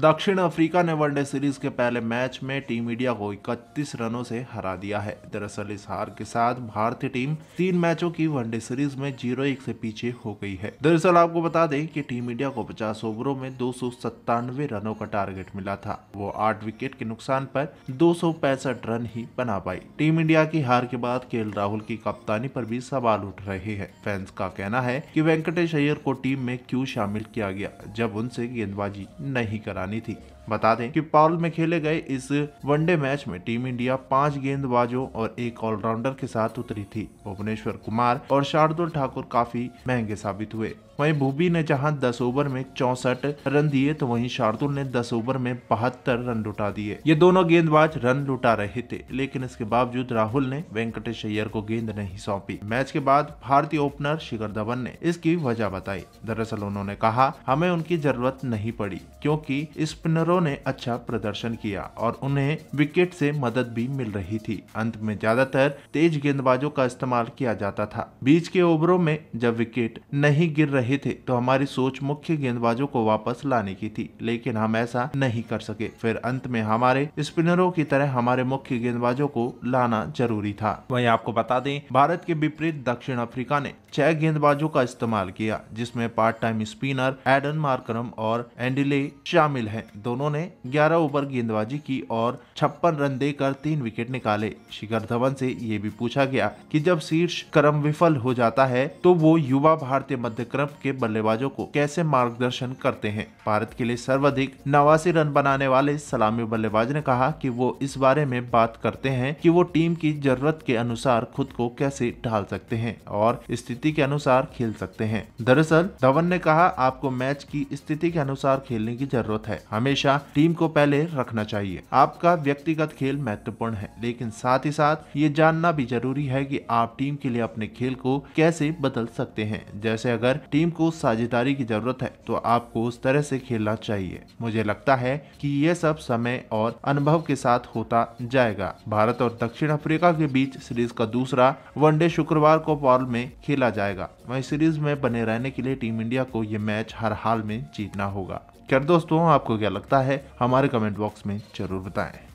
दक्षिण अफ्रीका ने one day series के पहले मैच में टीम इंडिया को इकतीस रनों से हरा दिया है दरअसल इस हार के साथ भारतीय टीम तीन मैचों की वनडे सीरीज में जीरो एक से पीछे हो गई है दरअसल आपको बता दें कि टीम इंडिया को 50 ओवरों में दो रनों का टारगेट मिला था वो आठ विकेट के नुकसान पर दो रन ही बना पाई टीम इंडिया की हार के बाद के राहुल की कप्तानी पर भी सवाल उठ रहे हैं फैंस का कहना है की वेंकटेश अयर को टीम में क्यूँ शामिल किया गया जब उनसे गेंदबाजी नहीं करा हरानी थी बता दें कि पाउल में खेले गए इस वनडे मैच में टीम इंडिया पांच गेंदबाजों और एक ऑलराउंडर के साथ उतरी थी भुवनेश्वर कुमार और शार्दुल ठाकुर काफी महंगे साबित हुए वहीं भूबी ने जहां 10 ओवर में चौसठ रन दिए तो वहीं शार्दुल ने 10 ओवर में बहत्तर रन लुटा दिए ये दोनों गेंदबाज रन लुटा रहे थे लेकिन इसके बावजूद राहुल ने वेंकटेश अय्यर को गेंद नहीं सौंपी मैच के बाद भारतीय ओपनर शिखर धवन ने इसकी वजह बताई दरअसल उन्होंने कहा हमें उनकी जरूरत नहीं पड़ी क्यूँकी स्पिनरों ने अच्छा प्रदर्शन किया और उन्हें विकेट से मदद भी मिल रही थी अंत में ज्यादातर तेज गेंदबाजों का इस्तेमाल किया जाता था बीच के ओवरों में जब विकेट नहीं गिर रहे थे तो हमारी सोच मुख्य गेंदबाजों को वापस लाने की थी लेकिन हम ऐसा नहीं कर सके फिर अंत में हमारे स्पिनरों की तरह हमारे मुख्य गेंदबाजों को लाना जरूरी था वही आपको बता दें भारत के विपरीत दक्षिण अफ्रीका ने छह गेंदबाजों का इस्तेमाल किया जिसमें part time spinner Aiden Markram और एंडिले शामिल शामिल हैं दोनों ने 11 ओवर गेंदबाजी की और छप्पन रन देकर तीन विकेट निकाले शिखर धवन से ये भी पूछा गया कि जब शीर्ष क्रम विफल हो जाता है तो वो युवा भारतीय मध्य क्रम के बल्लेबाजों को कैसे मार्गदर्शन करते हैं भारत के लिए सर्वाधिक नवासी रन बनाने वाले सलामी बल्लेबाज ने कहा की वो इस बारे में बात करते हैं की वो टीम की जरूरत के अनुसार खुद को कैसे ढाल सकते हैं और स्थिति के अनुसार खेल सकते हैं दरअसल धवन ने कहा आपको मैच की स्थिति के अनुसार खेलने की जरूरत जरूरत है हमेशा टीम को पहले रखना चाहिए आपका व्यक्तिगत खेल महत्वपूर्ण है लेकिन साथ ही साथ ये जानना भी जरूरी है कि आप टीम के लिए अपने खेल को कैसे बदल सकते हैं जैसे अगर टीम को साझेदारी की जरूरत है तो आपको उस तरह से खेलना चाहिए मुझे लगता है कि ये सब समय और अनुभव के साथ होता जाएगा भारत और दक्षिण अफ्रीका के बीच सीरीज का दूसरा वनडे शुक्रवार को पॉल में खेला जाएगा वही सीरीज में बने रहने के लिए टीम इंडिया को ये मैच हर हाल में जीतना होगा क्या दोस्तों आपको क्या लगता है हमारे कमेंट बॉक्स में जरूर बताएं